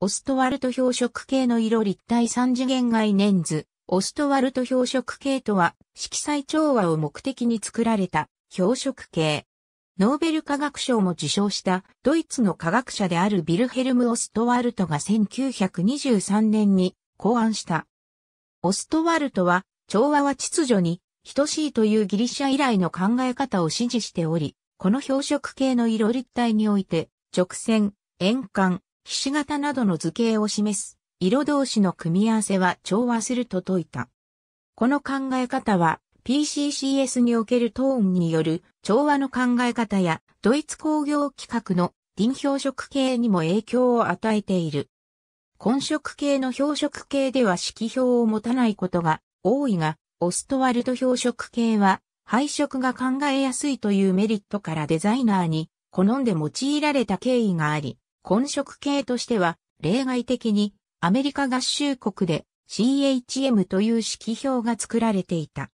オストワルト標色系の色立体三次元概念図。オストワルト標色系とは、色彩調和を目的に作られた標色系。ノーベル化学賞も受賞したドイツの科学者であるビルヘルム・オストワルトが1923年に考案した。オストワルトは、調和は秩序に等しいというギリシャ以来の考え方を支持しており、この標色系の色立体において、直線、円環、ひし形などの図形を示す、色同士の組み合わせは調和すると説いた。この考え方は、PCCS におけるトーンによる調和の考え方や、ドイツ工業規格の臨表色系にも影響を与えている。混色系の表色系では色表を持たないことが多いが、オストワルト表色系は配色が考えやすいというメリットからデザイナーに好んで用いられた経緯があり、混色系としては、例外的にアメリカ合衆国で CHM という色表が作られていた。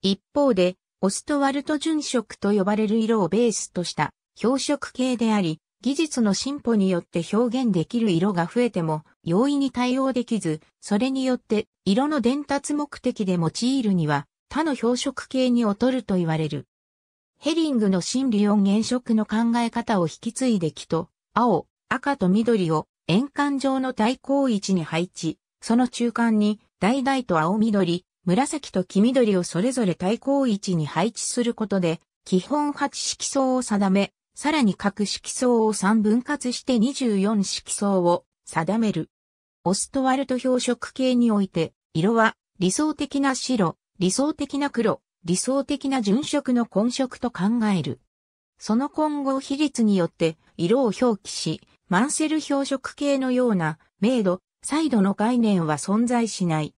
一方で、オストワルト純色と呼ばれる色をベースとした表色系であり、技術の進歩によって表現できる色が増えても容易に対応できず、それによって色の伝達目的で用いるには他の表色系に劣ると言われる。ヘリングの心理音原色の考え方を引き継いできと、青、赤と緑を円環状の対抗位置に配置、その中間に、大々と青緑、紫と黄緑をそれぞれ対抗位置に配置することで、基本8色相を定め、さらに各色相を3分割して24色相を定める。オストワルト標色系において、色は理想的な白、理想的な黒、理想的な純色の混色と考える。その混合比率によって色を表記し、マンセル表色系のような、明度、イドの概念は存在しない。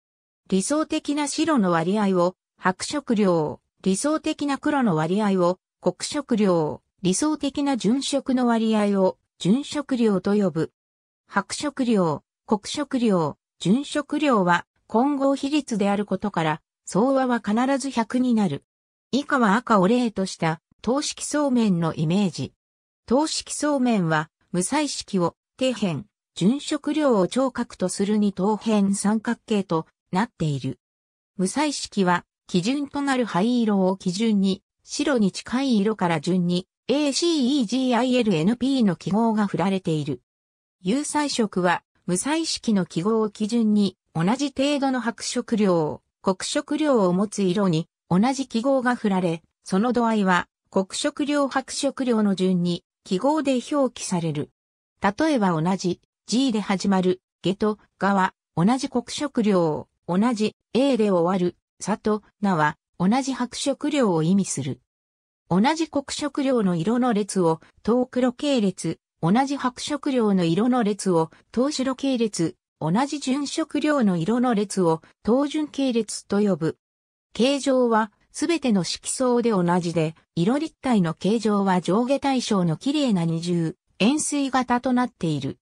理想的な白の割合を、白色量、理想的な黒の割合を、黒色量、理想的な純色の割合を、純色量と呼ぶ。白色量、黒色量、純色量は混合比率であることから、総和は必ず100になる。以下は赤を例とした、等式そうめんのイメージ。等式そうめんは、無彩色を底辺、純色量を聴覚とする二等辺三角形となっている。無彩色は基準となる灰色を基準に白に近い色から順に ACEGILNP の記号が振られている。有彩色は無彩色の記号を基準に同じ程度の白色量を黒色量を持つ色に同じ記号が振られ、その度合いは黒色量白色量の順に記号で表記される。例えば同じ G で始まる下とがは同じ黒色量、同じ A で終わるさとなは同じ白色量を意味する。同じ黒色量の色の列を等黒系列、同じ白色量の色の列を等白系列、同じ純色量の色の列を等純系列と呼ぶ。形状はすべての色相で同じで、色立体の形状は上下対称の綺麗な二重、円錐型となっている。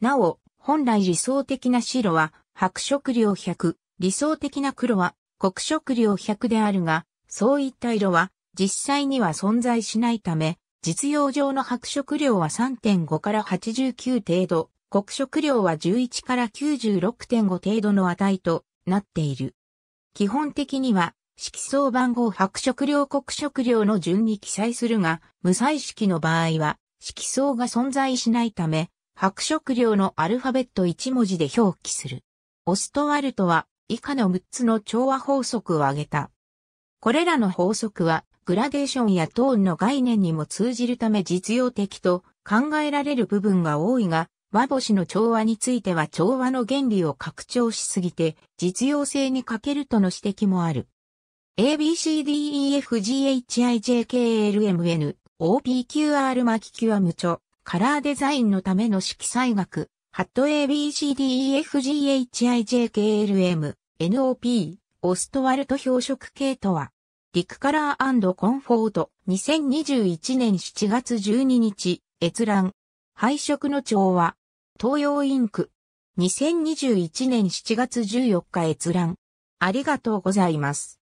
なお、本来理想的な白は白色量100、理想的な黒は黒色量100であるが、そういった色は実際には存在しないため、実用上の白色量は3.5から89程度、黒色量は11から96.5程度の値となっている。基本的には色相番号白色両国色料の順に記載するが、無彩色の場合は、色相が存在しないため、白色量のアルファベット1文字で表記する。オストワルトは、以下の6つの調和法則を挙げた。これらの法則は、グラデーションやトーンの概念にも通じるため実用的と考えられる部分が多いが、和星の調和については調和の原理を拡張しすぎて実用性に欠けるとの指摘もある。ABCDEFGHIJKLMN、OPQR 巻き Q ムチョカラーデザインのための色彩学、ハット ABCDEFGHIJKLM、NOP、オストワルト標色系とは、リクカラーコンフォート、2021年7月12日、閲覧、配色の調和、東洋インク、2021年7月14日閲覧。ありがとうございます。